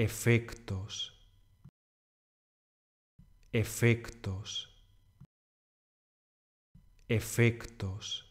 efectos, efectos, efectos.